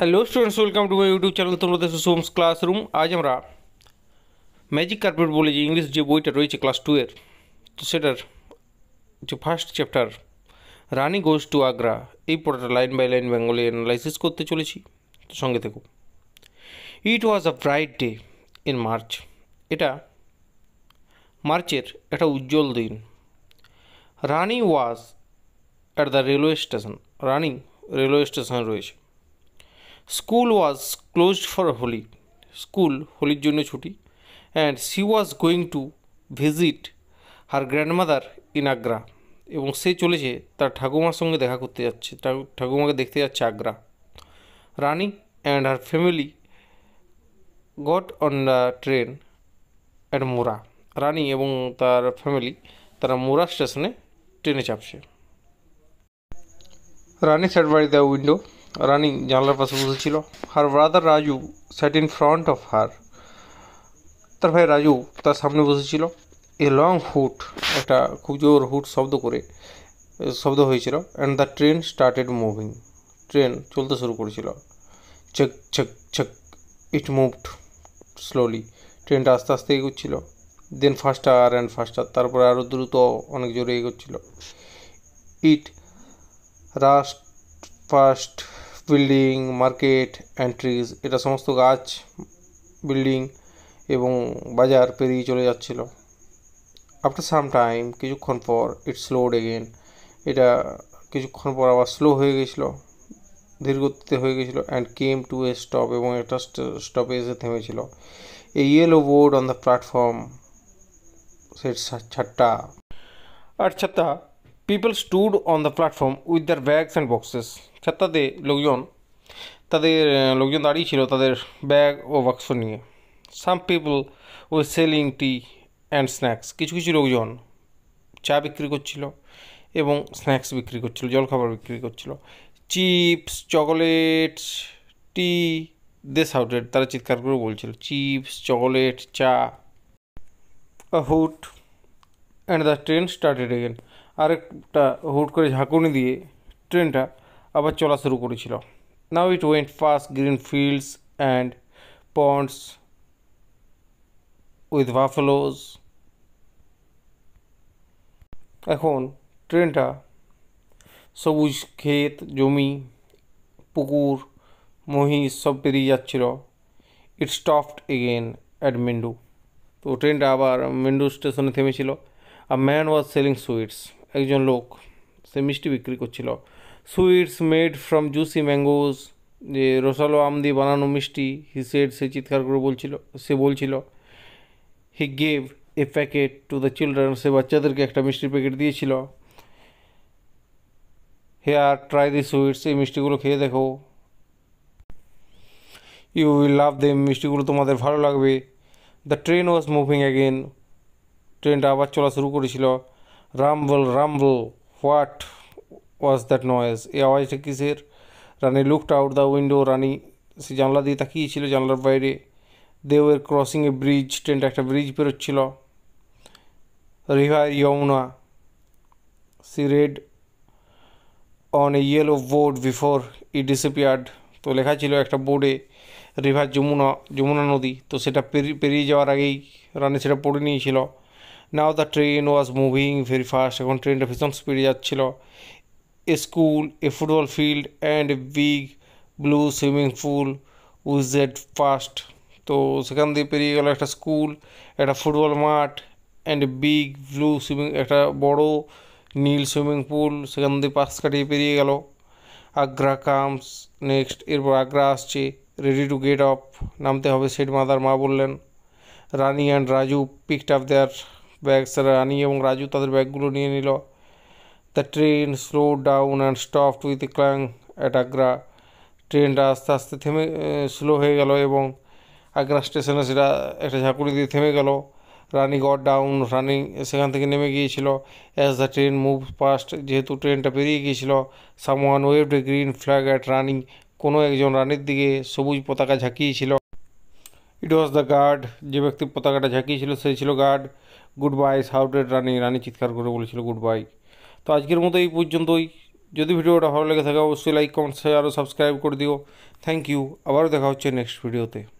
Hello students welcome to my YouTube channel তোমরা দেখছো সোমস classroom আজ আমরা ম্যাজিক কার্পেট বলে যে ইংলিশ যে বইটা রয়েছে ক্লাস টুয়ের তো সেটার যে first chapter Rani goes to Agra এই পড়াটা লাইন বাই লাইন বেঙ্গলে অ্যানালাইসিস করতে চলেছি তো সঙ্গে থেকো it was a bright day in March এটা মার্চের একটা উজ্জ্বল দিন Rani was at the railway station Rani railway station রয়েছে school was closed for Holi school হোলির জন্য ছুটি and she was going to visit her grandmother in Agra এবং সে চলেছে তার ঠাকুমার সঙ্গে দেখা করতে যাচ্ছে ঠাকুমাকে দেখতে যাচ্ছে Agra Rani and her family got on the train and মোরা রানি এবং তার ফ্যামিলি তারা মোরা স্টেশনে ট্রেনে চাপছে Rani sat by the window রানিং জানলার পাশে বসেছিল her brother Raju sat in front of her তার ভাই রাজু তার সামনে বসেছিল এ লং হুট একটা খুব জোর হুট শব্দ করে শব্দ হয়েছিল and the train started moving train চলতে শুরু করেছিল চক চক চক ইট মুভড স্লোলি ট্রেনটা আস্তে আস্তে এগোচ্ছিল দেন ফাস্টার অ্যান্ড ফাস্টার তারপরে আরও দ্রুত অনেক জোরে এগোচ্ছিল it rushed fast building market and trees এটা সমস্ত গাছ বিল্ডিং এবং বাজার পেরিয়ে চলে যাচ্ছিল আফটার সাম টাইম কিছুক্ষণ পর ইট স্লোড এগেন এটা কিছুক্ষণ পর আবার স্লো হয়ে গেছিলো ধীরগতিতে হয়ে গেছিলো and came to a stop এবং একটা স্টপে এসে থেমেছিল a yellow board on the platform said Chhatta আর Chhatta people stood on the platform with their bags and boxes ছাত্রাতে লোকজন তাদের লোকজন দাঁড়িয়ে ছিল তাদের ব্যাগ ও বাক্স নিয়ে সাম পিপল ওই সেলিং টি অ্যান্ড স্ন্যাক্স কিছু কিছু লোকজন চা বিক্রি করছিল এবং স্ন্যাক্স বিক্রি করছিল জলখাবার বিক্রি করছিল chips chocolate tea they shouted তারা চিৎকার করে বলছিল চিপস চকোলেট চা hoot and the train started again আরেকটা হুট করে ঝাঁকুনি দিয়ে ট্রেনটা আবার চলা শুরু করেছিল now it went fast green fields and ponds with buffaloes এখন ট্রেনটা সবুজ ক্ষেত জমি পুকুর মহিষ সব পেরিয়ে যাচ্ছিল it stopped again at Mendu তো ট্রেনটা আবার মেন্ডু স্টেশনে থেমেছিল আর ম্যান ওয়াজ সেলিং সুইটস একজন লোক সে মিষ্টি বিক্রি করছিল sweets made from juicy mangoes যে রসালো আম দিয়ে বানানো মিষ্টি হি সেড সে চিৎকার করে বলছিল সে বলছিল he gave a packet to the children সে বাচ্চাদেরকে একটা মিষ্টির প্যাকেট দিয়েছিল হেয়ার ট্রাই দি সুইটস এই মিষ্টিগুলো খেয়ে দেখো ইউ উইল লাভ দেম মিষ্টিগুলো তোমাদের ভালো লাগবে the train was moving again ট্রেনটা আবার চলা শুরু করেছিল Rumble, rumble, what was that noise? এই আওয়াজটা কিসের Rani looked out the window Rani সে জানলা দিয়ে তাকিয়েছিল জানলার বাইরে দে ওয়ের ক্রসিং এ ব্রিজ ট্রেনটা একটা ব্রিজ বেরোচ্ছিল river Yamuna she read on a yellow board before it disappeared তো লেখা ছিল একটা বোর্ডে রিভার যমুনা যমুনা নদী তো সেটা পেরিয়ে যাওয়ার আগেই রানি সেটা পড়ে নিয়েছিল now the train was moving very fast এখন ট্রেনটা ভীষণ স্পিডে যাচ্ছিল a school a football field and a big blue swimming pool whizzed fast তো সেখান দিয়ে পেরিয়ে গেল একটা স্কুল একটা ফুটবল মাঠ অ্যান্ড বিগ ব্লু সুইমিং একটা বড় নীল সুইমিং পুল সেখান দিয়ে পাশ কাটিয়ে পেরিয়ে গেল আগ্রা কামস নেক্সট এরপর আগ্রা আসছে রেডি টু গেট আপ নামতে হবে সেট মাদার মা বললেন Rani and Raju picked up their bags Rani এবং রাজু তাদের ব্যাগগুলো নিয়ে নিল the train slow down and stop with clang at Agra ট্রেনটা আস্তে আস্তে থেমে স্লো হয়ে গেল এবং আগ্রা স্টেশনে সেটা একটা ঝাঁকুড়ি দিয়ে থেমে গেল রানি গড ডাউন রানি সেখান থেকে নেমে গিয়েছিল as the train move past যেহেতু ট্রেনটা পেরিয়ে গিয়েছিল someone waved green flag at Rani কোনো একজন রানির দিকে সবুজ পতাকা ঝাঁকিয়েছিল ইট ওয়াজ দ্য গার্ড যে ব্যক্তি পতাকাটা ঝাঁকিয়েছিল সেই ছিল guard good bye how did running Ranjit कर गुरु बोलिसलो गुड बाय तो আজকের মতো এই পর্যন্তই যদি ভিডিওটা ভালো লেগে থাকে অবশ্যই লাইক কমেন্ট শেয়ার আর সাবস্ক্রাইব করে দিও थैंक यू আবার দেখা হচ্ছে नेक्स्ट वीडियोতে